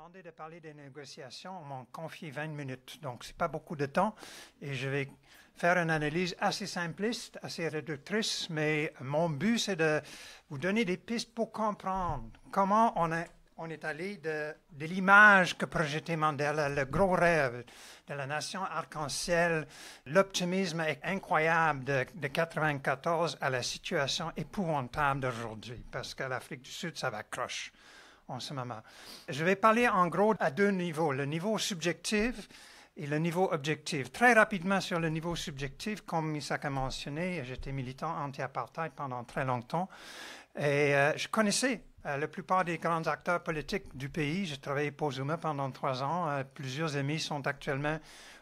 demandé de parler des négociations. On m'en confie 20 minutes, donc ce n'est pas beaucoup de temps. Et je vais faire une analyse assez simpliste, assez réductrice, mais mon but, c'est de vous donner des pistes pour comprendre comment on, on est allé de, de l'image que projetait Mandela, le gros rêve de la nation arc-en-ciel, l'optimisme incroyable de, 1994 à la situation épouvantable d'aujourd'hui, parce que l'Afrique du Sud, ça va croche en ce moment. Je vais parler en gros à deux niveaux, le niveau subjectif et le niveau objectif. Très rapidement sur le niveau subjectif, comme Isaac a mentionné, j'étais militant anti-apartheid pendant très longtemps et euh, je connaissais euh, la plupart des grands acteurs politiques du pays, j'ai travaillé pour Zuma pendant trois ans, euh, plusieurs amis sont actuellement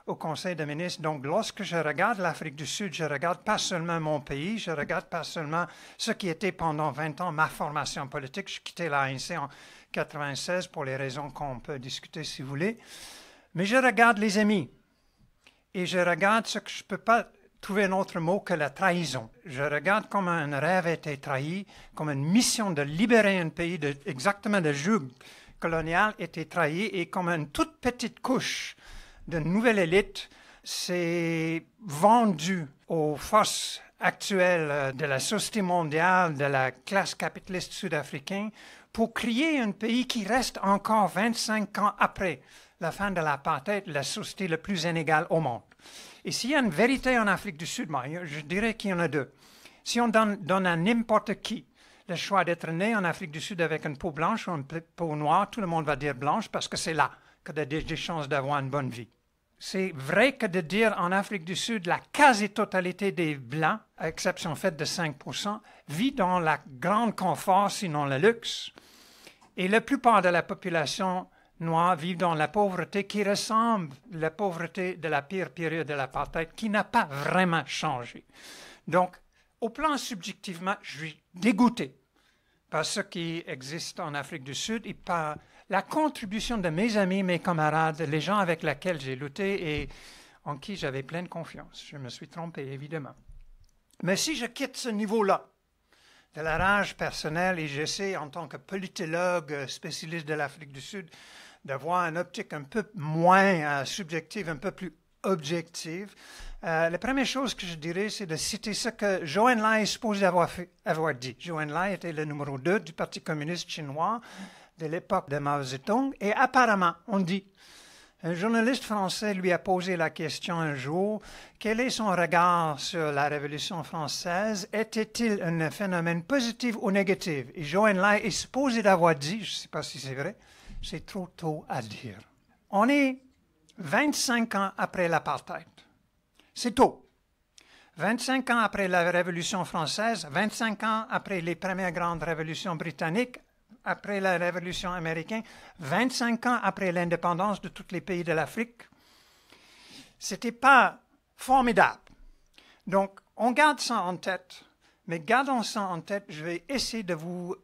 au Conseil des ministres. Donc, lorsque je regarde l'Afrique du Sud, je regarde pas seulement mon pays, je regarde pas seulement ce qui était pendant 20 ans ma formation politique. Je quittais l'ANC en 1996 pour les raisons qu'on peut discuter si vous voulez. Mais je regarde les amis et je regarde ce que je peux pas trouver un autre mot que la trahison. Je regarde comment un rêve a été trahi, comme une mission de libérer un pays de, exactement de jug colonial a été trahi et comme une toute petite couche d'une nouvelle élite s'est vendue aux forces actuelles de la société mondiale, de la classe capitaliste sud-africaine pour créer un pays qui reste encore 25 ans après la fin de l'apartheid, la société la plus inégale au monde. Et s'il y a une vérité en Afrique du Sud, moi, je dirais qu'il y en a deux. Si on donne, à n'importe qui le choix d'être né en Afrique du Sud avec une peau blanche ou une peau noire, tout le monde va dire blanche parce que c'est là que tu as des chances d'avoir une bonne vie. C'est vrai que de dire en Afrique du Sud, la quasi-totalité des Blancs, à exception faite de 5%, vit dans la grande confort, sinon le luxe. Et la plupart de la population noire vit dans la pauvreté qui ressemble à la pauvreté de la pire période de l'apartheid, qui n'a pas vraiment changé. Donc, au plan subjectivement, je suis dégoûté par ce qui existe en Afrique du Sud et par la contribution de mes amis, mes camarades, les gens avec lesquels j'ai lutté et en qui j'avais pleine confiance. Je me suis trompé, évidemment. Mais si je quitte ce niveau-là de la rage personnelle et j'essaie, en tant que politologue euh, spécialiste de l'Afrique du Sud, d'avoir une optique un peu moins euh, subjective, un peu plus objective, euh, la première chose que je dirais, c'est de citer ce que Zhou Lai est supposé avoir, fait, avoir dit. Zhou Lai était le numéro 2 du Parti communiste chinois de l'époque de Mao Zedong, et apparemment, on dit, un journaliste français lui a posé la question un jour, quel est son regard sur la Révolution française Était-il un phénomène positif ou négatif Et Joanne Lai est supposé d'avoir dit, je ne sais pas si c'est vrai, c'est trop tôt à dire. On est 25 ans après l'apartheid. C'est tôt. 25 ans après la Révolution française, 25 ans après les premières grandes révolutions britanniques, après la Révolution américaine, 25 ans après l'indépendance de tous les pays de l'Afrique. C'était pas formidable. Donc, on garde ça en tête, mais gardons ça en tête. Je vais essayer de vous,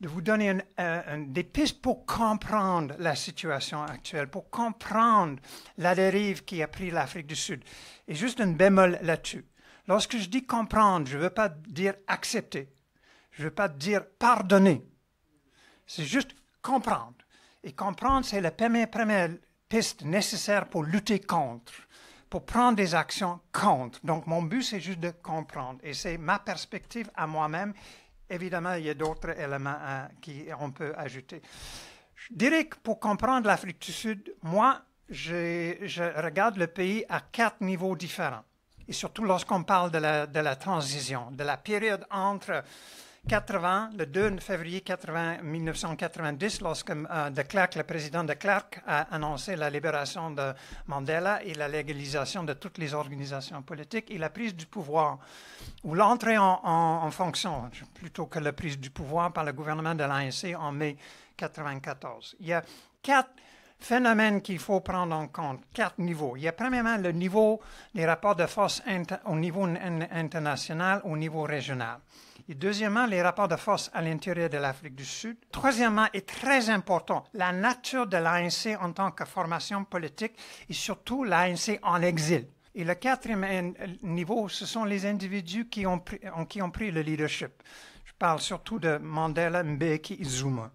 de vous donner euh, des pistes pour comprendre la situation actuelle, pour comprendre la dérive qui a pris l'Afrique du Sud. Et juste une bémol là-dessus. Lorsque je dis comprendre, je ne veux pas dire accepter. Je ne veux pas dire pardonner. C'est juste comprendre. Et comprendre, c'est la première, piste nécessaire pour lutter contre, pour prendre des actions contre. Donc, mon but, c'est juste de comprendre. Et c'est ma perspective à moi-même. Évidemment, il y a d'autres éléments hein, qui qu'on peut ajouter. Je dirais que pour comprendre l'Afrique du Sud, moi, je, regarde le pays à quatre niveaux différents. Et surtout lorsqu'on parle de la transition, de la période entre 80, le 2 février 80, 1990, lorsque euh, de Klerk, le président de Clark a annoncé la libération de Mandela et la légalisation de toutes les organisations politiques et la prise du pouvoir, ou l'entrée en, en, fonction, plutôt que la prise du pouvoir par le gouvernement de l'ANC en mai 1994. Il y a quatre phénomènes qu'il faut prendre en compte, quatre niveaux. Il y a premièrement le niveau des rapports de force au niveau international, au niveau régional. Et deuxièmement, les rapports de force à l'intérieur de l'Afrique du Sud. Troisièmement, et très important, la nature de l'ANC en tant que formation politique et surtout l'ANC en exil. Et le quatrième euh, niveau, ce sont les individus qui ont pris, qui ont pris le leadership. Je parle surtout de Mandela, Mbeki et Zuma.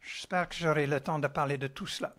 J'espère que j'aurai le temps de parler de tout cela.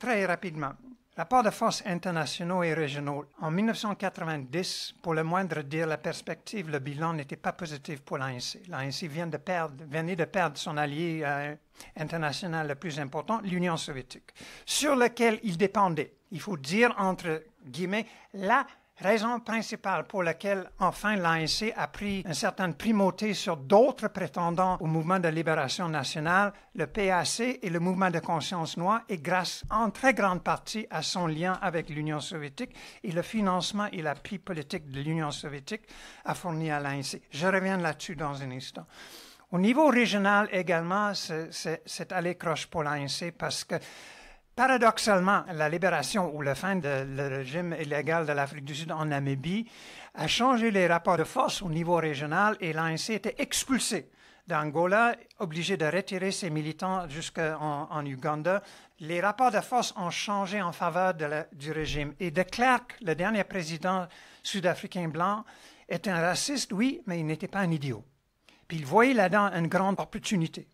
Très rapidement, Rapport de forces internationaux et régionaux. En 1990, pour le moindre dire, la perspective, le bilan n'était pas positif pour l'ANC. L'ANC vient de perdre, venait de perdre son allié euh, international le plus important, l'Union soviétique, sur lequel il dépendait. Il faut dire entre guillemets la Raison principale pour laquelle enfin l'ANC a pris une certaine primauté sur d'autres prétendants au mouvement de libération nationale, le PAC et le mouvement de conscience noire est grâce en très grande partie à son lien avec l'Union soviétique et le financement et l'appui politique de l'Union soviétique a fourni à l'ANC. Je reviens là-dessus dans un instant. Au niveau régional également, c'est allé croche pour l'ANC parce que Paradoxalement, la libération ou la fin du régime illégal de l'Afrique du Sud en Namibie a changé les rapports de force au niveau régional et l'ANC était expulsé d'Angola, obligé de retirer ses militants jusqu'en en Uganda. Les rapports de force ont changé en faveur du régime. Et de Klerk, le dernier président sud-africain blanc, est un raciste, oui, mais il n'était pas un idiot. Puis il voyait là-dedans une grande opportunité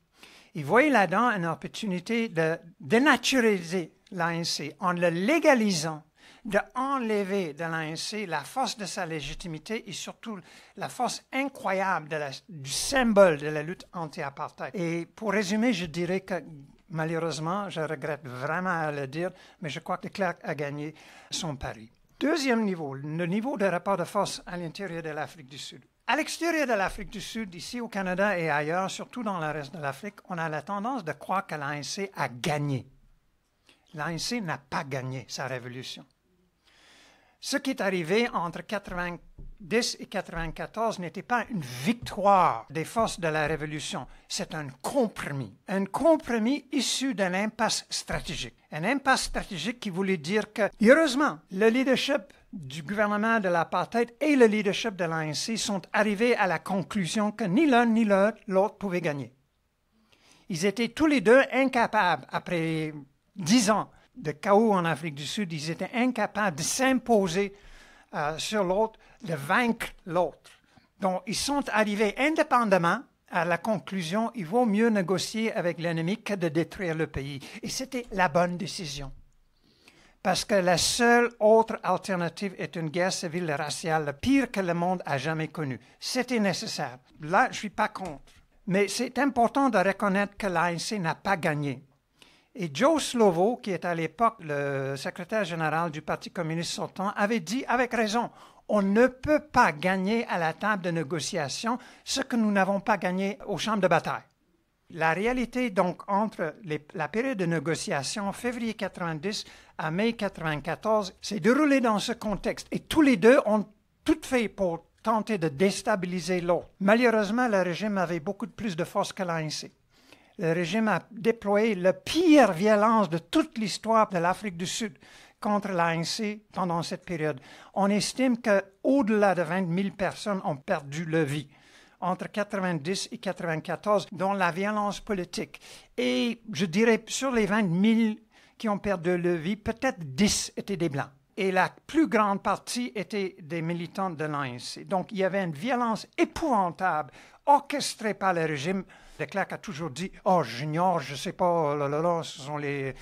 il voyait là-dedans une opportunité de dénaturaliser l'ANC en le légalisant, d'enlever de, de l'ANC la force de sa légitimité et surtout la force incroyable du symbole de la lutte anti-apartheid. Et pour résumer, je dirais que malheureusement, je regrette vraiment à le dire, mais je crois que Clark a gagné son pari. Deuxième niveau, le niveau de rapport de force à l'intérieur de l'Afrique du Sud. À l'extérieur de l'Afrique du Sud, ici au Canada et ailleurs, surtout dans le reste de l'Afrique, on a la tendance de croire que l'ANC a gagné. L'ANC n'a pas gagné sa révolution. Ce qui est arrivé entre 1995 10 et 94 n'était pas une victoire des forces de la Révolution, c'est un compromis. Un compromis issu d'un impasse stratégique. Un impasse stratégique qui voulait dire que, heureusement, le leadership du gouvernement de l'apartheid et le leadership de l'ANC sont arrivés à la conclusion que ni l'un ni l'autre pouvait gagner. Ils étaient tous les deux incapables, après dix ans de chaos en Afrique du Sud, ils étaient incapables de s'imposer euh, sur l'autre de vaincre l'autre. Donc, ils sont arrivés indépendamment à la conclusion, il vaut mieux négocier avec l'ennemi que de détruire le pays. Et c'était la bonne décision. Parce que la seule autre alternative est une guerre civile raciale, pire que le monde a jamais connue. C'était nécessaire. Là, je ne suis pas contre. Mais c'est important de reconnaître que l'ANC n'a pas gagné. Et Joe Slovo, qui est à l'époque le secrétaire général du Parti communiste sortant, avait dit avec raison, on ne peut pas gagner à la table de négociation ce que nous n'avons pas gagné aux chambres de bataille. La réalité, donc, entre la période de négociation février 90 à mai 94 s'est déroulée dans ce contexte et tous les deux ont tout fait pour tenter de déstabiliser l'autre. Malheureusement, le régime avait beaucoup plus de force que l'ANC. Le régime a déployé la pire violence de toute l'histoire de l'Afrique du Sud contre l'ANC pendant cette période. On estime qu'au-delà de 20 000 personnes ont perdu leur vie entre 90 et 94 dans la violence politique. Et je dirais, sur les 20 000 qui ont perdu leur vie, peut-être 10 étaient des Blancs. Et la plus grande partie étaient des militants de l'ANC. Donc il y avait une violence épouvantable orchestrée par le régime Leclerc a toujours dit Oh, j'ignore, je sais pas, là, là, là, ce sont les,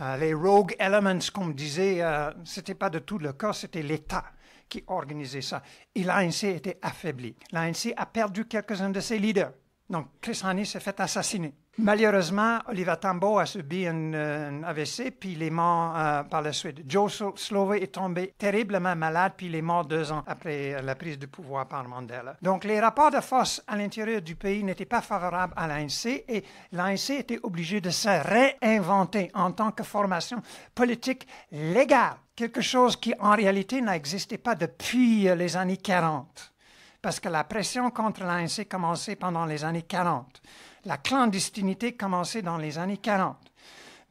euh, les rogue elements, comme disait. Euh, ce n'était pas de tout le cas, c'était l'État qui organisait ça. Et l'ANC était affaibli. L'ANC a perdu quelques-uns de ses leaders. Donc, Chris Hani s'est fait assassiner. Malheureusement, Oliver Tambo a subi un, AVC, puis il est mort euh, par la suite. Joe Slovo est tombé terriblement malade, puis il est mort deux ans après la prise du pouvoir par Mandela. Donc, les rapports de force à l'intérieur du pays n'étaient pas favorables à l'ANC, et l'ANC était obligé de se réinventer en tant que formation politique légale, quelque chose qui en réalité n'existait pas depuis les années 40 parce que la pression contre l'ANC commençait pendant les années 40. La clandestinité commençait dans les années 40.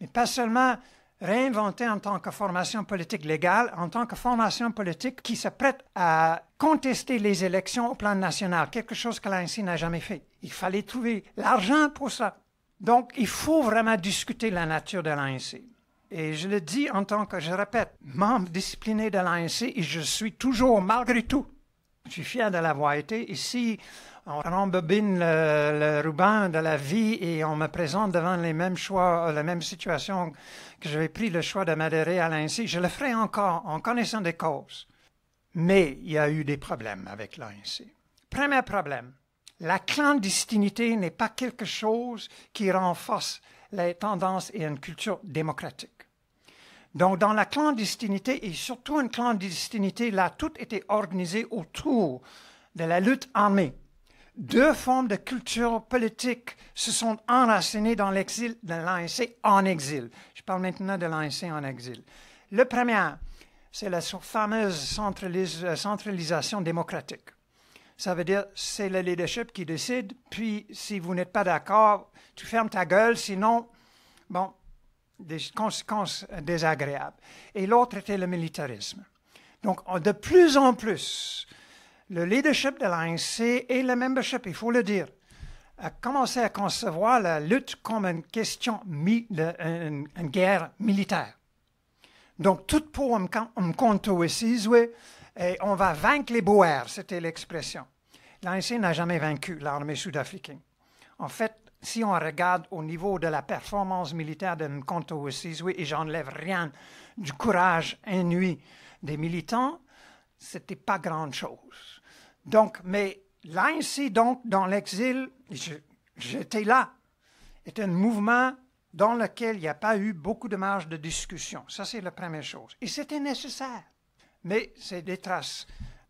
Mais pas seulement réinventée en tant que formation politique légale, en tant que formation politique qui se prête à contester les élections au plan national, quelque chose que l'ANC n'a jamais fait. Il fallait trouver l'argent pour ça. Donc, il faut vraiment discuter la nature de l'ANC. Et je le dis en tant que, je répète, membre discipliné de l'ANC, et je suis toujours, malgré tout, je suis fier de l'avoir été. Ici, on rembobine le, ruban de la vie et on me présente devant les mêmes choix, euh, la même situation que j'avais pris le choix de m'adhérer à l'INSEE. Je le ferai encore en connaissant des causes. Mais il y a eu des problèmes avec l'INSEE. Premier problème, la clandestinité n'est pas quelque chose qui renforce les tendances et une culture démocratique. Donc, dans la clandestinité, et surtout une clandestinité, là, tout était organisé autour de la lutte armée. Deux formes de culture politique se sont enracinées dans l'exil de l'ANC en exil. Je parle maintenant de l'ANC en exil. Le premier, c'est la fameuse euh, centralisation démocratique. Ça veut dire c'est le leadership qui décide, puis si vous n'êtes pas d'accord, tu fermes ta gueule, sinon, bon, des conséquences désagréables. Et l'autre était le militarisme. Donc, de plus en plus, le leadership de l'ANC et le membership, il faut le dire, a commencé à concevoir la lutte comme une question, une, une guerre militaire. Donc, tout pour un compte et on va vaincre les Boers, c'était l'expression. L'ANC n'a jamais vaincu l'armée sud-africaine. En fait, si on regarde au niveau de la performance militaire de Mkonto oui, et j'enlève rien du courage inouï des militants, ce n'était pas grand-chose. Donc, mais là ici, donc, dans l'exil, j'étais là. C'était un mouvement dans lequel il n'y a pas eu beaucoup de marge de discussion. Ça, c'est la première chose. Et c'était nécessaire. Mais c'est des traces,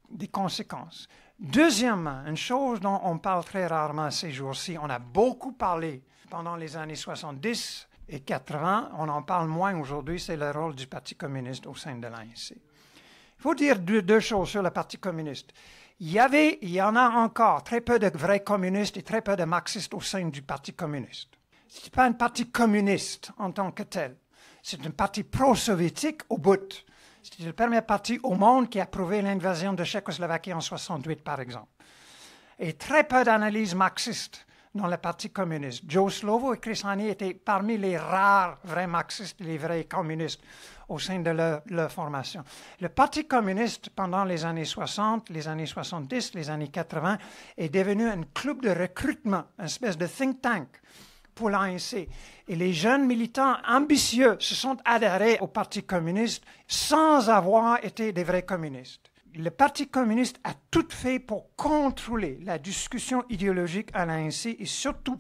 des conséquences. Deuxièmement, une chose dont on parle très rarement ces jours-ci, on a beaucoup parlé pendant les années 70 et 80, on en parle moins aujourd'hui, c'est le rôle du Parti communiste au sein de l'ANC. Il faut dire deux, choses sur le Parti communiste. Il y il y en a encore très peu de vrais communistes et très peu de marxistes au sein du Parti communiste. Ce n'est pas un parti communiste en tant que tel. C'est un parti pro-soviétique au bout. C'est le premier parti au monde qui a prouvé l'invasion de Tchécoslovaquie en 68, par exemple. Et très peu d'analyses marxistes dans le Parti communiste. Joe Slovo et Chris Hani étaient parmi les rares vrais marxistes, les vrais communistes au sein de leur, formation. Le Parti communiste, pendant les années 60, les années 70, les années 80, est devenu un club de recrutement, une espèce de think tank pour l'ANC. Et les jeunes militants ambitieux se sont adhérés au Parti communiste sans avoir été des vrais communistes. Le Parti communiste a tout fait pour contrôler la discussion idéologique à l'ANC et surtout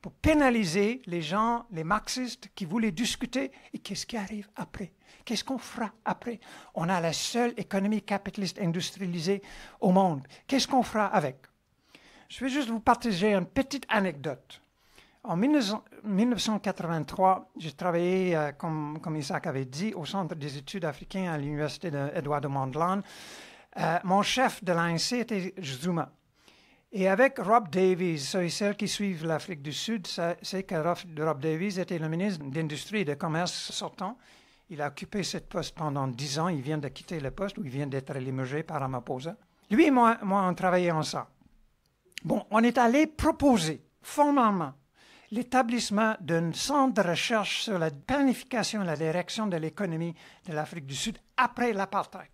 pour pénaliser les gens, les marxistes qui voulaient discuter. Et qu'est-ce qui arrive après Qu'est-ce qu'on fera après On a la seule économie capitaliste industrialisée au monde. Qu'est-ce qu'on fera avec Je vais juste vous partager une petite anecdote. En 1983, j'ai travaillé, euh, comme, Isaac avait dit, au Centre des études africaines à l'Université d'Edouard de, mondeland euh, mon chef de l'ANC était Zuma. Et avec Rob Davies, ceux et celles qui suivent l'Afrique du Sud, c'est que Rob Davies était le ministre d'Industrie et de Commerce sortant. Il a occupé cette poste pendant dix ans. Il vient de quitter le poste où il vient d'être limogé par Amaposa. Lui et moi, on travaillait ça. Bon, on est allé proposer formellement l'établissement d'un centre de recherche sur la planification et la direction de l'économie de l'Afrique du Sud après l'apartheid.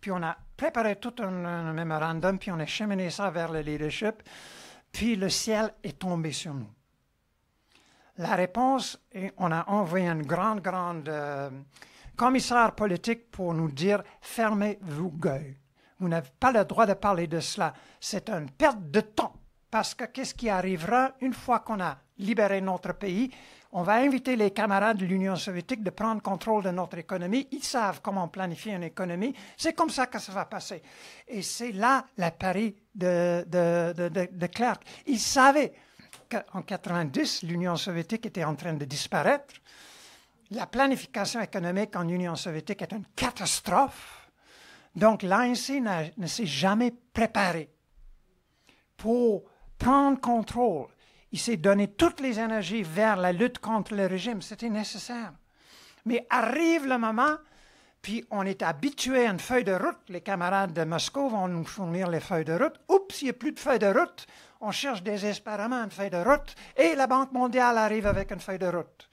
Puis on a préparé tout un, mémorandum, puis on a cheminé ça vers le leadership, puis le ciel est tombé sur nous. La réponse, on a envoyé une grande grande euh, commissaire politique pour nous dire fermez vos gueules. Vous n'avez pas le droit de parler de cela. C'est une perte de temps. Parce que qu'est-ce qui arrivera une fois qu'on a libéré notre pays On va inviter les camarades de l'Union soviétique de prendre contrôle de notre économie. Ils savent comment planifier une économie. C'est comme ça que ça va passer. Et c'est là la pari de, de, de, de Clark. Ils savaient qu'en 1990, l'Union soviétique était en train de disparaître. La planification économique en Union soviétique est une catastrophe. Donc l'ANC ne s'est jamais préparé pour prendre contrôle. Il s'est donné toutes les énergies vers la lutte contre le régime. C'était nécessaire. Mais arrive le moment, puis on est habitué à une feuille de route. Les camarades de Moscou vont nous fournir les feuilles de route. Oups, il n'y a plus de feuilles de route. On cherche désespérément une feuille de route. Et la Banque mondiale arrive avec une feuille de route.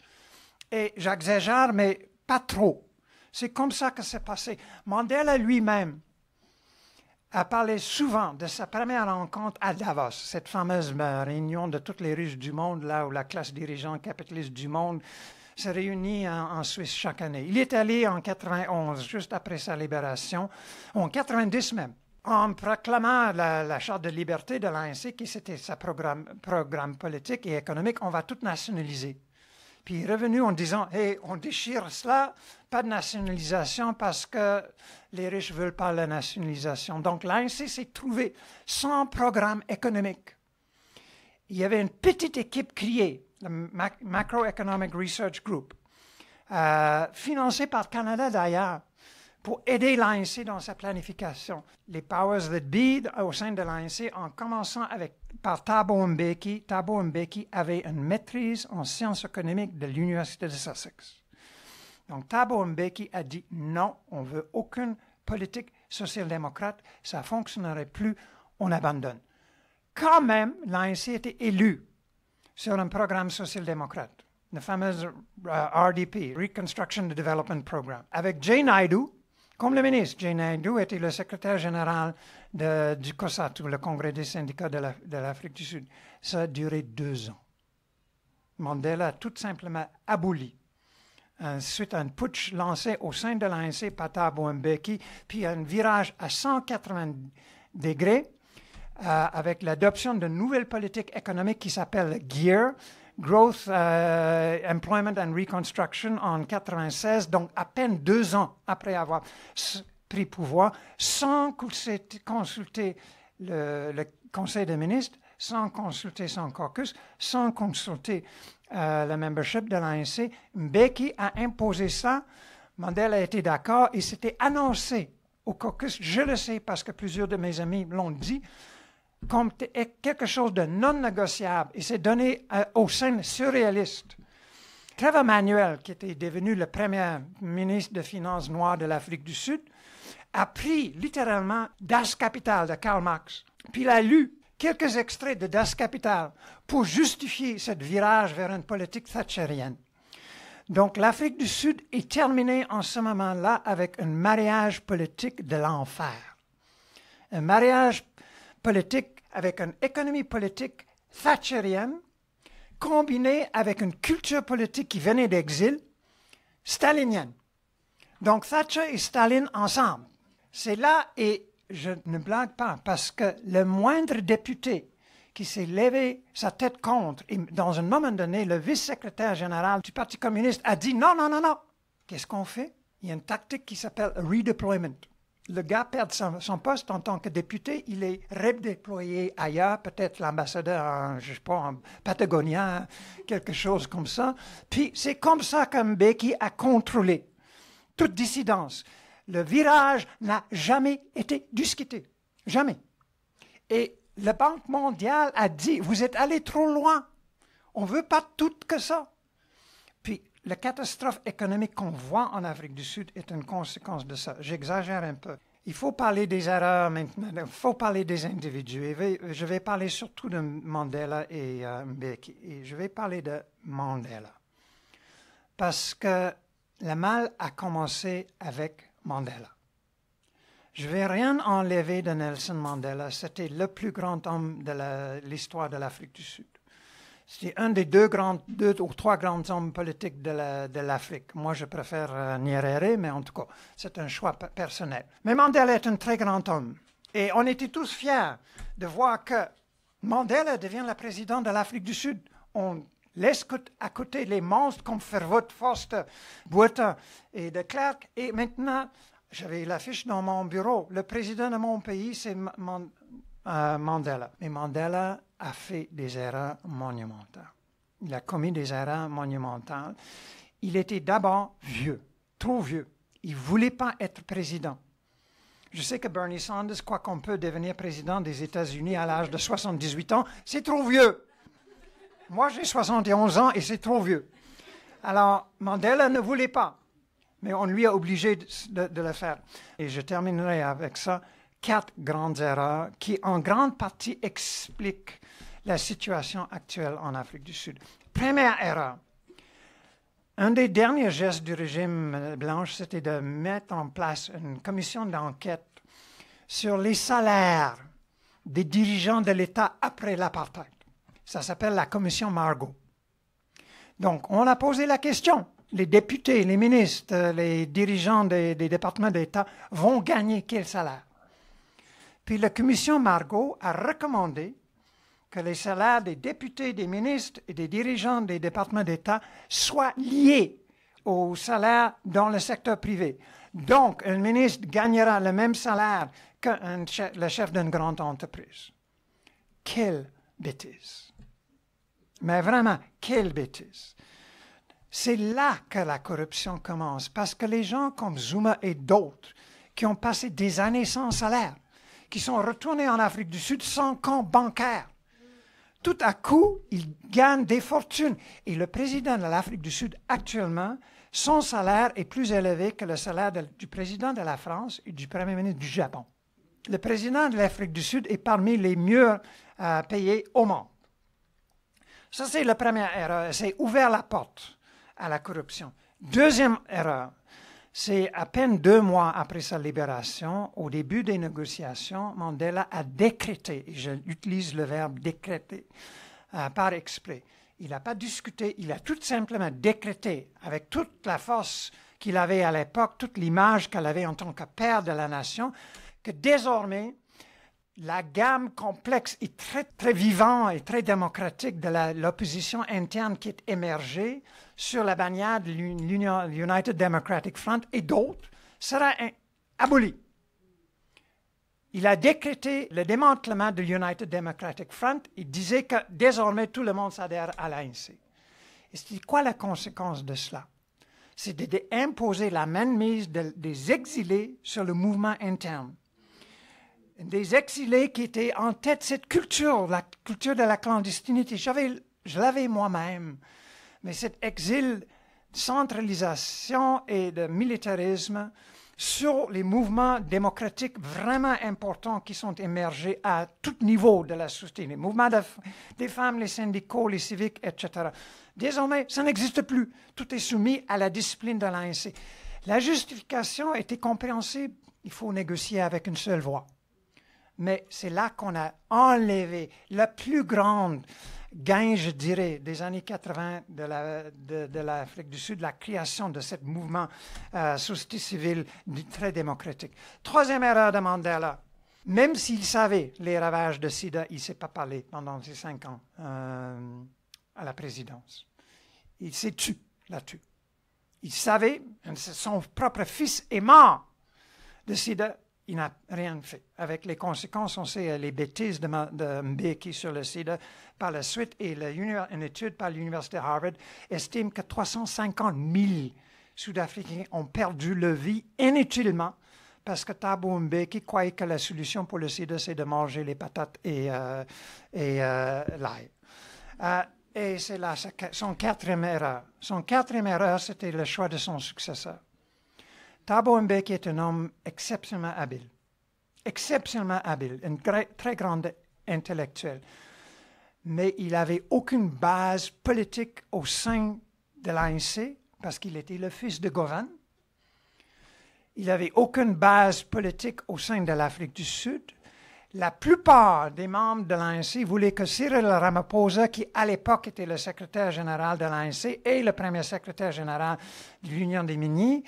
Et j'exagère, mais pas trop. C'est comme ça que c'est passé. Mandela lui-même, a parlé souvent de sa première rencontre à Davos, cette fameuse ben, réunion de toutes les russes du monde, là où la classe dirigeante capitaliste du monde se réunit en, Suisse chaque année. Il est allé en 91, juste après sa libération, en 90 même, en proclamant la, Charte de liberté de l'ANC, qui c'était sa programme politique et économique, on va tout nationaliser. Puis il est revenu en disant Hey, on déchire cela, pas de nationalisation parce que les riches ne veulent pas la nationalisation. Donc l'ANC s'est trouvé sans programme économique. Il y avait une petite équipe créée, le Macroeconomic Research Group, euh, financée par Canada d'ailleurs, pour aider l'ANC dans sa planification. Les powers that be au sein de l'ANC, en commençant avec, par Thabo Mbeki, Thabo Mbeki avait une maîtrise en sciences économiques de l'Université de Sussex. Donc Thabo Mbeki a dit non, on veut aucune politique social-démocrate, ça fonctionnerait plus, on abandonne. Quand même, l'ANC était élu sur un programme social-démocrate, le fameux euh, RDP, Reconstruction and Development Program, avec Jane Naidoo, comme le ministre, Jane Naidoo était le secrétaire général du ou le Congrès des syndicats de l'Afrique du Sud. Ça a duré deux ans. Mandela a tout simplement aboli Ensuite, suite à un putsch lancé au sein de l'ANC, Pata Mbeki, puis un virage à 180 degrés euh, avec l'adoption d'une nouvelle politique économique qui s'appelle GEAR, Growth, euh, Employment and Reconstruction en 96, donc à peine deux ans après avoir pris pouvoir, sans consulter le, le Conseil des ministres, sans consulter son caucus, sans consulter euh, la membership de l'ANC. Mbeki a imposé ça. Mandel a été d'accord et c'était annoncé au caucus. Je le sais parce que plusieurs de mes amis l'ont dit comme quelque chose de non négociable et s'est donné euh, au sein surréaliste. Trevor Manuel, qui était devenu le premier ministre de Finances noir de l'Afrique du Sud, a pris littéralement Das Kapital de Karl Marx, puis il a lu quelques extraits de Das Kapital pour justifier ce virage vers une politique thatchérienne. Donc l'Afrique du Sud est terminée en ce moment-là avec un mariage politique de l'enfer. Un mariage politique avec une économie politique thatcherienne, combinée avec une culture politique qui venait d'exil, stalinienne. Donc Thatcher et Staline ensemble. C'est là, et je ne blague pas, parce que le moindre député qui s'est levé sa tête contre, et dans un moment donné, le vice-secrétaire général du Parti communiste a dit non, non, non, non. Qu'est-ce qu'on fait? Il y a une tactique qui s'appelle redeployment le gars perd son, poste en tant que député, il est redéployé ailleurs, peut-être l'ambassadeur, je sais pas, en patagonien, quelque chose comme ça. Puis c'est comme ça qui a contrôlé toute dissidence. Le virage n'a jamais été discuté. Jamais. Et la Banque mondiale a dit, vous êtes allé trop loin. On veut pas tout que ça. La catastrophe économique qu'on voit en Afrique du Sud est une conséquence de ça. J'exagère un peu. Il faut parler des erreurs maintenant, il faut parler des individus. je vais parler surtout de Mandela et euh, Mbeki. Et je vais parler de Mandela. Parce que le mal a commencé avec Mandela. Je ne vais rien enlever de Nelson Mandela. C'était le plus grand homme de l'histoire de l'Afrique du Sud. C'est un des deux, grands, deux ou trois grands hommes politiques de l'Afrique. Moi, je préfère euh, Nyerere, mais en tout cas, c'est un choix personnel. Mais Mandela est un très grand homme. Et on était tous fiers de voir que Mandela devient le président de l'Afrique du Sud. On laisse à côté les monstres comme Fervot, Foster, et de Clark. Et maintenant, j'avais l'affiche dans mon bureau. Le président de mon pays, c'est Mandela. Mandela. Mais Mandela a fait des erreurs monumentales. Il a commis des erreurs monumentales. Il était d'abord vieux, trop vieux. Il ne voulait pas être président. Je sais que Bernie Sanders quoi qu'on peut devenir président des États-Unis à l'âge de 78 ans. C'est trop vieux. Moi, j'ai 71 ans et c'est trop vieux. Alors, Mandela ne voulait pas, mais on lui a obligé de le faire. Et je terminerai avec ça quatre grandes erreurs qui, en grande partie, expliquent la situation actuelle en Afrique du Sud. Première erreur. Un des derniers gestes du régime blanche, c'était de mettre en place une commission d'enquête sur les salaires des dirigeants de l'État après l'apartheid. Ça s'appelle la commission Margot. Donc, on a posé la question. Les députés, les ministres, les dirigeants des, des départements d'État vont gagner quel salaire puis la commission Margot a recommandé que les salaires des députés, des ministres et des dirigeants des départements d'État soient liés aux salaires dans le secteur privé. Donc, un ministre gagnera le même salaire que le chef d'une grande entreprise. Quelle bêtise. Mais vraiment, quelle bêtise. C'est là que la corruption commence, parce que les gens comme Zuma et d'autres, qui ont passé des années sans salaire, qui sont retournés en Afrique du Sud sans compte bancaire. Tout à coup, ils gagnent des fortunes. Et le président de l'Afrique du Sud actuellement, son salaire est plus élevé que le salaire du président de la France et du premier ministre du Japon. Le président de l'Afrique du Sud est parmi les mieux euh, payés au monde. Ça, c'est la première erreur. C'est ouvert la porte à la corruption. Deuxième erreur, c'est à peine deux mois après sa libération, au début des négociations, Mandela a décrété, et j'utilise le verbe décrété euh, » par exprès, il n'a pas discuté, il a tout simplement décrété avec toute la force qu'il avait à l'époque, toute l'image qu'elle avait en tant que père de la nation, que désormais, la gamme complexe et très, très vivante et très démocratique de l'opposition interne qui est émergée sur la bannière de l'Union United Democratic Front et d'autres sera abolie. Il a décrété le démantèlement de l'United Democratic Front Il disait que désormais tout le monde s'adhère à l'ANC. Et c'est quoi la conséquence de cela? C'est d'imposer la mainmise des exilés sur le mouvement interne des exilés qui étaient en tête cette culture, la culture de la clandestinité. je l'avais moi-même. Mais cet exil de centralisation et de militarisme sur les mouvements démocratiques vraiment importants qui sont émergés à tout niveau de la société, les mouvements des femmes, les syndicats, les civiques, etc. Désormais, ça n'existe plus. Tout est soumis à la discipline de l'ANC. La justification était compréhensible. Il faut négocier avec une seule voix mais c'est là qu'on a enlevé la plus grande gain, je dirais, des années 80 de l'Afrique la, de, de du Sud, la création de ce mouvement euh, société civile très démocratique. Troisième erreur de Mandela, même s'il savait les ravages de SIDA, il ne s'est pas parlé pendant ces cinq ans euh, à la présidence. Il s'est tué là-dessus. Il savait, son propre fils est mort de SIDA il n'a rien fait. Avec les conséquences, on sait les bêtises de, Mbeki sur le sida. Par la suite, et une étude par l'Université Harvard estime que 350 000 Sud-Africains ont perdu leur vie inutilement parce que Thabo Mbeki croyait que la solution pour le sida, c'est de manger les patates et, euh, et euh, l'ail. Euh, et c'est là son quatrième erreur. Son quatrième erreur, c'était le choix de son successeur. Thabo Mbeki est un homme exceptionnellement habile, exceptionnellement habile, un très grand intellectuel. Mais il n'avait aucune base politique au sein de l'ANC parce qu'il était le fils de Goran. Il n'avait aucune base politique au sein de l'Afrique du Sud. La plupart des membres de l'ANC voulaient que Cyril Ramaphosa, qui à l'époque était le secrétaire général de l'ANC et le premier secrétaire général de l'Union des Minis,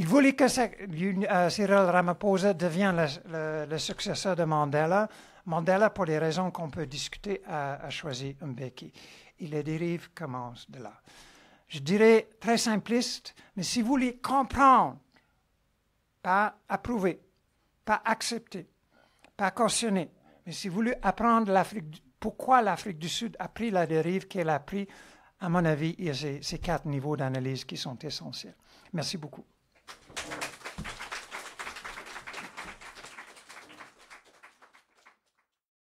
il voulait que Cyril Ramaphosa devienne le, successeur de Mandela. Mandela, pour les raisons qu'on peut discuter, a, choisi Mbeki. Et les dérives commencent de là. Je dirais très simpliste, mais si vous voulez comprendre, pas approuver, pas accepter, pas cautionner, mais si vous voulez apprendre pourquoi l'Afrique du Sud a pris la dérive qu'elle a pris, à mon avis, il y a ces quatre niveaux d'analyse qui sont essentiels. Merci beaucoup.